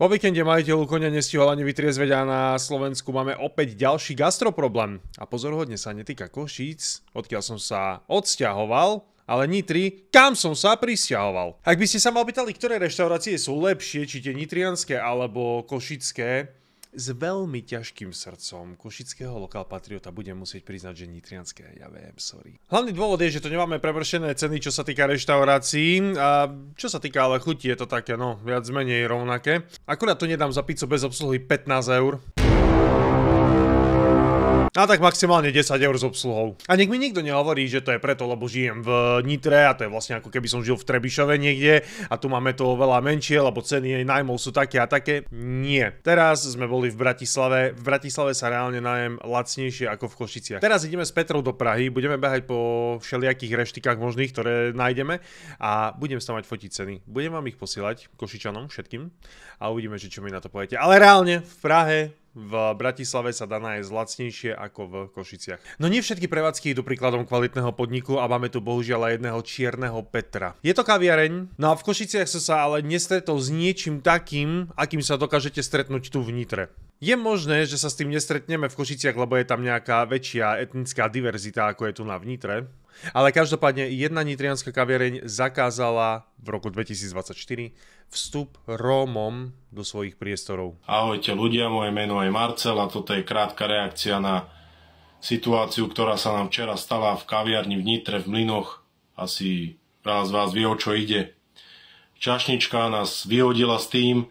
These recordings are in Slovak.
Po víkende majiteľ konia nestihol ani vytriezveť a na Slovensku máme opäť ďalší gastroproblém. A pozorhodne sa netýka Košíc, odkiaľ som sa odsťahoval, ale Nitri, kam som sa prisťahoval. Ak by ste sa ma opýtali, ktoré reštaurácie sú lepšie, či tie nitrianské alebo košické, s veľmi ťažkým srdcom košického lokál patriota budem musieť priznať, že nitrianské, ja viem, sorry. Hlavný dôvod je, že to nemáme prevršené ceny, čo sa týka reštaurácií a čo sa týka ale chuti, je to také, no, viac menej rovnaké. Akurát to nedám za pizzu bez obsluhy 15 eur. A tak maximálne 10 eur s obsluhou. A nech mi nikto nehovorí, že to je preto, lebo žijem v eh, Nitre a to je vlastne ako keby som žil v Trebišove niekde a tu máme to oveľa menšie, lebo ceny jej najmov sú také a také. Nie. Teraz sme boli v Bratislave. V Bratislave sa reálne najem lacnejšie ako v Košiciach. Teraz ideme s Petrou do Prahy, budeme behať po všelijakých reštikách možných, ktoré nájdeme a budem sa mať fotiť ceny. Budem vám ich posielať Košičanom všetkým a uvidíme, že čo mi na to poviete. Ale reálne v Prahe v Bratislave sa dá je zlacnejšie ako v Košiciach. No nie všetky prevádzky idú príkladom kvalitného podniku a máme tu bohužiaľ aj jedného čierneho Petra. Je to kaviareň, no a v Košiciach som sa ale nestretol s niečím takým, akým sa dokážete stretnúť tu v Nitre. Je možné, že sa s tým nestretneme v Košiciach, lebo je tam nejaká väčšia etnická diverzita, ako je tu na vnitre. Ale každopádne jedna nitrianská kaviareň zakázala v roku 2024 vstup Rómom do svojich priestorov. Ahojte ľudia, moje meno je Marcel a toto je krátka reakcia na situáciu, ktorá sa nám včera stala v kaviarni v Nitre v Mlinoch. Asi veľa z vás vie, o čo ide. Čašnička nás vyhodila s tým,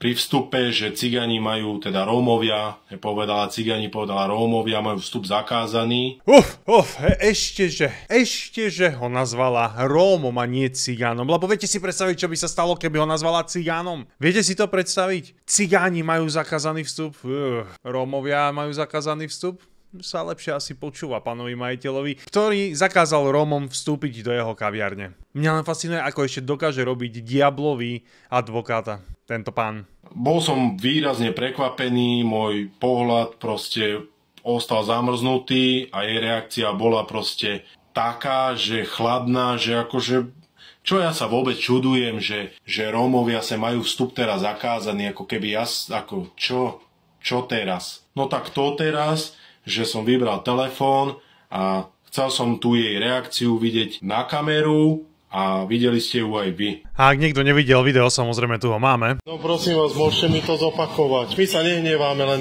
pri vstupe, že cigani majú, teda Rómovia, povedala cigani, povedala Rómovia, majú vstup zakázaný. Uf, uf, ešte že, ešte že ho nazvala Rómom a nie cigánom, lebo viete si predstaviť, čo by sa stalo, keby ho nazvala cigánom? Viete si to predstaviť? Cigáni majú zakázaný vstup, Uf, Rómovia majú zakázaný vstup? sa lepšie asi počúva pánovi majiteľovi, ktorý zakázal Rómom vstúpiť do jeho kaviarne. Mňa len fascinuje, ako ešte dokáže robiť diablový advokáta tento pán. Bol som výrazne prekvapený, môj pohľad proste ostal zamrznutý a jej reakcia bola proste taká, že chladná, že akože čo ja sa vôbec čudujem, že, že Rómovia sa majú vstup teraz zakázaný, ako keby ja, ako čo, čo teraz? No tak to teraz, že som vybral telefón a chcel som tu jej reakciu vidieť na kameru a videli ste ju aj vy. A ak niekto nevidel video, samozrejme tu ho máme. No prosím vás, môžete mi to zopakovať. My sa nehneváme, len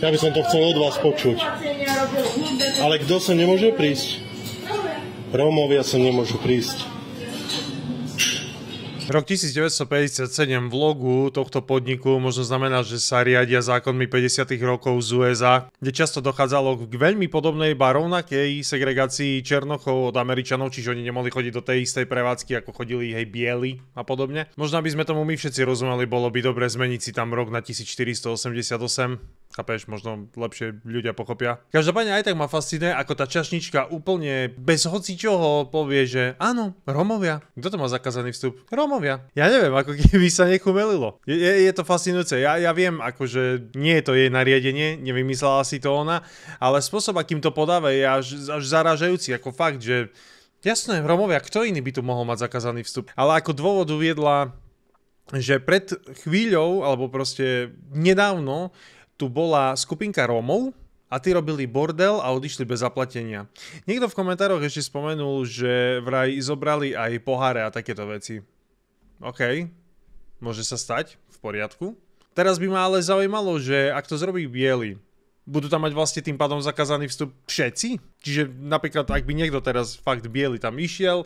ja by som to chcel od vás počuť. Ale kto sa nemôže prísť? Rómovia sa nemôžu prísť. Rok 1957 v logu tohto podniku možno znamená, že sa riadia zákonmi 50. rokov z USA, kde často dochádzalo k veľmi podobnej, iba rovnakej segregácii Černochov od Američanov, čiže oni nemohli chodiť do tej istej prevádzky, ako chodili hej bieli a podobne. Možno by sme tomu my všetci rozumeli, bolo by dobre zmeniť si tam rok na 1488. Chápeš, možno lepšie ľudia pochopia. Každopádne aj tak ma fascinuje, ako tá čašnička úplne bez hoci čoho povie, že áno, Romovia. Kto to má zakázaný vstup? Romovia. Ja neviem, ako keby sa nechumelilo. Je, je, je to fascinujúce. Ja, ja viem, akože nie je to jej nariadenie, nevymyslela si to ona, ale spôsob, akým to podáva, je až, až zaražajúci. Ako fakt, že Jasné, Romovia, kto iný by tu mohol mať zakázaný vstup? Ale ako dôvod uviedla že pred chvíľou, alebo proste nedávno, tu bola skupinka Rómov, a tí robili bordel a odišli bez zaplatenia. Niekto v komentároch ešte spomenul, že vraj zobrali aj poháre a takéto veci. OK, môže sa stať, v poriadku. Teraz by ma ale zaujímalo, že ak to zrobí biely, budú tam mať vlastne tým pádom zakázaný vstup všetci? Čiže napríklad, ak by niekto teraz fakt biely tam išiel,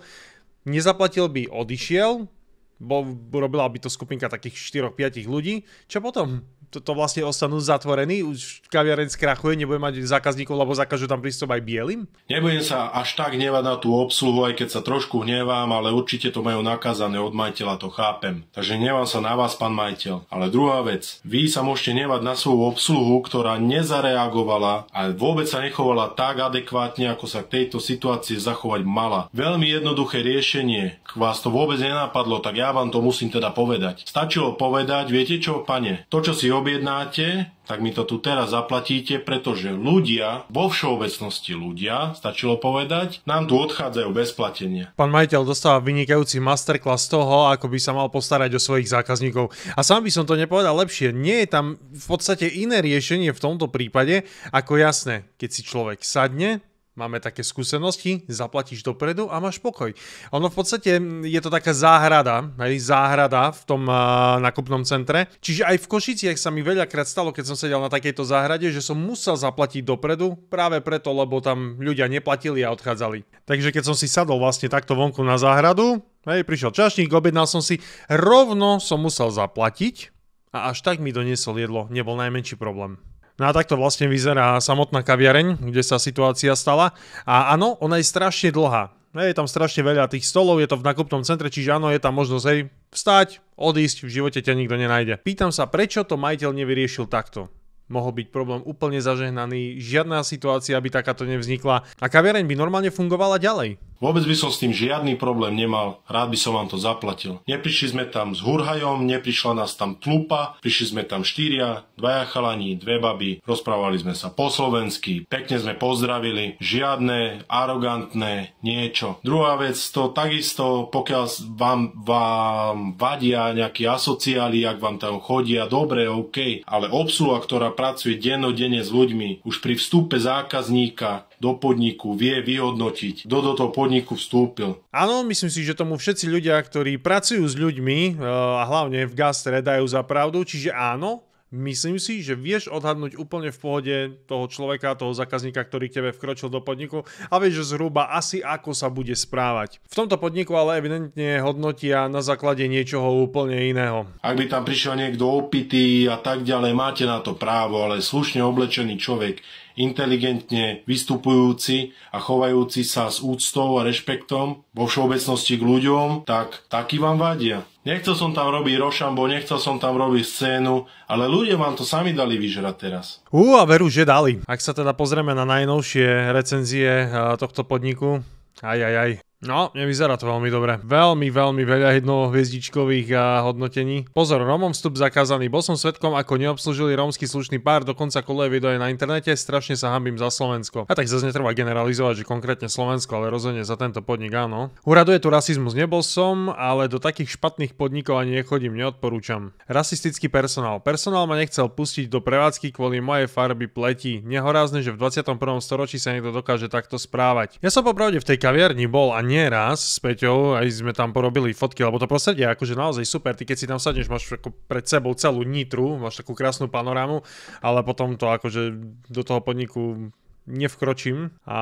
nezaplatil by, odišiel, bo robila by to skupinka takých 4-5 ľudí, čo potom? to, to vlastne ostanú zatvorení, už kaviareň skrachuje, nebude mať zákazníkov, lebo zakažu tam prístup aj bielým? Nebudem sa až tak hnevať na tú obsluhu, aj keď sa trošku hnevám, ale určite to majú nakázané od majiteľa, to chápem. Takže hnevám sa na vás, pán majiteľ. Ale druhá vec, vy sa môžete hnevať na svoju obsluhu, ktorá nezareagovala a vôbec sa nechovala tak adekvátne, ako sa k tejto situácii zachovať mala. Veľmi jednoduché riešenie, k vás to vôbec nenapadlo, tak ja vám to musím teda povedať. Stačilo povedať, viete čo, pane, to, čo si objednáte, tak mi to tu teraz zaplatíte, pretože ľudia, vo všeobecnosti ľudia, stačilo povedať, nám tu odchádzajú bez platenia. Pán majiteľ dostáva vynikajúci masterclass toho, ako by sa mal postarať o svojich zákazníkov. A sám by som to nepovedal lepšie. Nie je tam v podstate iné riešenie v tomto prípade, ako jasné, keď si človek sadne, Máme také skúsenosti, zaplatíš dopredu a máš pokoj. Ono v podstate je to taká záhrada, hej, záhrada v tom uh, nakupnom centre. Čiže aj v Košiciach sa mi veľakrát stalo, keď som sedel na takejto záhrade, že som musel zaplatiť dopredu práve preto, lebo tam ľudia neplatili a odchádzali. Takže keď som si sadol vlastne takto vonku na záhradu, hej, prišiel čašník, objednal som si, rovno som musel zaplatiť a až tak mi doniesol jedlo, nebol najmenší problém. No a takto vlastne vyzerá samotná kaviareň, kde sa situácia stala. A áno, ona je strašne dlhá. Je tam strašne veľa tých stolov, je to v nakupnom centre, čiže áno, je tam možnosť hej, vstať, odísť, v živote ťa nikto nenájde. Pýtam sa, prečo to majiteľ nevyriešil takto? Mohol byť problém úplne zažehnaný, žiadna situácia by takáto nevznikla a kaviareň by normálne fungovala ďalej. Vôbec by som s tým žiadny problém nemal, rád by som vám to zaplatil. Neprišli sme tam s hurhajom, neprišla nás tam tlupa, prišli sme tam štyria, dvaja chalani, dve baby, rozprávali sme sa po slovensky, pekne sme pozdravili, žiadne arogantné niečo. Druhá vec, to takisto, pokiaľ vám, vám vadia nejakí asociáli, ak vám tam chodia, dobre, OK, ale obsluha, ktorá pracuje dennodenne s ľuďmi, už pri vstupe zákazníka do podniku, vie vyhodnotiť, kto do toho podniku vstúpil. Áno, myslím si, že tomu všetci ľudia, ktorí pracujú s ľuďmi eh, a hlavne v gastre dajú za pravdu, čiže áno, Myslím si, že vieš odhadnúť úplne v pohode toho človeka, toho zákazníka, ktorý k tebe vkročil do podniku a vieš zhruba asi ako sa bude správať. V tomto podniku ale evidentne hodnotia na základe niečoho úplne iného. Ak by tam prišiel niekto opitý a tak ďalej, máte na to právo, ale slušne oblečený človek, inteligentne vystupujúci a chovajúci sa s úctou a rešpektom vo všeobecnosti k ľuďom, tak taký vám vadia. Nechcel som tam robiť rošambo, nechcel som tam robiť scénu, ale ľudia vám to sami dali vyžrať teraz. Ú, a veru, že dali. Ak sa teda pozrieme na najnovšie recenzie eh, tohto podniku, aj, aj, aj. No, nevyzerá to veľmi dobre. Veľmi, veľmi veľa jednohviezdičkových hodnotení. Pozor, Romom vstup zakázaný. Bol som svetkom, ako neobslužili rómsky slušný pár, dokonca koluje video aj na internete, strašne sa hambím za Slovensko. A tak zase netreba generalizovať, že konkrétne Slovensko, ale rozhodne za tento podnik áno. Uraduje tu rasizmus, nebol som, ale do takých špatných podnikov ani nechodím, neodporúčam. Rasistický personál. Personál ma nechcel pustiť do prevádzky kvôli mojej farby pleti. Nehorázne, že v 21. storočí sa niekto dokáže takto správať. Ja som popravde v tej kaviarni bol a nie raz s Peťou, aj sme tam porobili fotky, lebo to prostredie je akože naozaj super. Ty keď si tam sadneš, máš ako pred sebou celú Nitru, máš takú krásnu panorámu, ale potom to akože do toho podniku nevkročím a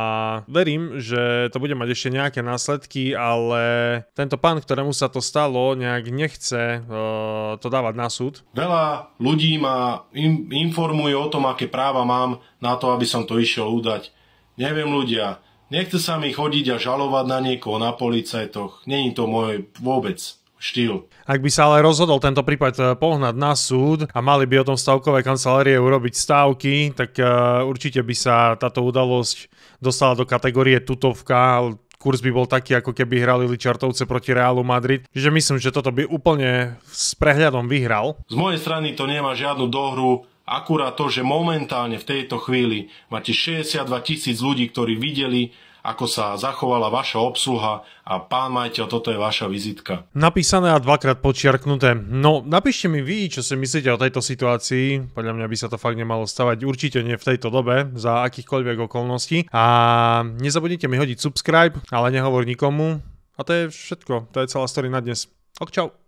verím, že to bude mať ešte nejaké následky, ale tento pán, ktorému sa to stalo, nejak nechce uh, to dávať na súd. Veľa ľudí ma in- informuje o tom, aké práva mám na to, aby som to išiel udať. Neviem ľudia, Nechce sa mi chodiť a žalovať na niekoho na policajtoch. Není to môj vôbec štýl. Ak by sa ale rozhodol tento prípad e, pohnať na súd a mali by o tom stavkové kancelárie urobiť stávky, tak e, určite by sa táto udalosť dostala do kategórie tutovka, kurz by bol taký, ako keby hrali Ličartovce proti Realu Madrid. Čiže myslím, že toto by úplne s prehľadom vyhral. Z mojej strany to nemá žiadnu dohru, akurát to, že momentálne v tejto chvíli máte 62 tisíc ľudí, ktorí videli ako sa zachovala vaša obsluha a pán majiteľ, toto je vaša vizitka. Napísané a dvakrát počiarknuté. No, napíšte mi vy, čo si myslíte o tejto situácii. Podľa mňa by sa to fakt nemalo stavať. Určite nie v tejto dobe, za akýchkoľvek okolností. A nezabudnite mi hodiť subscribe, ale nehovor nikomu. A to je všetko. To je celá story na dnes. Ok, čau.